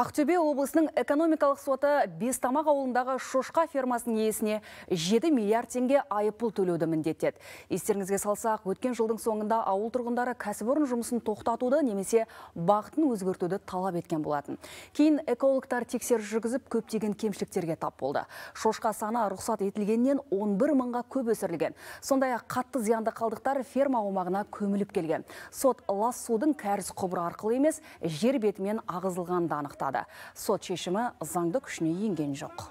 Ақтөбе облысының экономикалық соты Бестамақ ауылындағы шошқа фермасының иесіне 7 миллиард теңге айыппұл төлеуді міндеттеді. Естеріңізге салсақ, өткен жылдың соңында ауыл тұрғындары кәсіпорын жұмысын тоқтатуды немесе бақытын өзгертуді талап еткен болатын. Кейін экологтар тексеріс жүргізіп, көптеген кемшіліктерге тап болды. Шошқа саны рұқсат етілгеннен 11 мыңға көп өсірілген. Сондай-ақ қатты зиянды қалдықтар ферма аумағына көміліп келген. Сот лас судың кәріз құбыры арқылы емес, жер бетімен ағызылғанын анықтады жасады сот шешімі заңды күшіне енген жоқ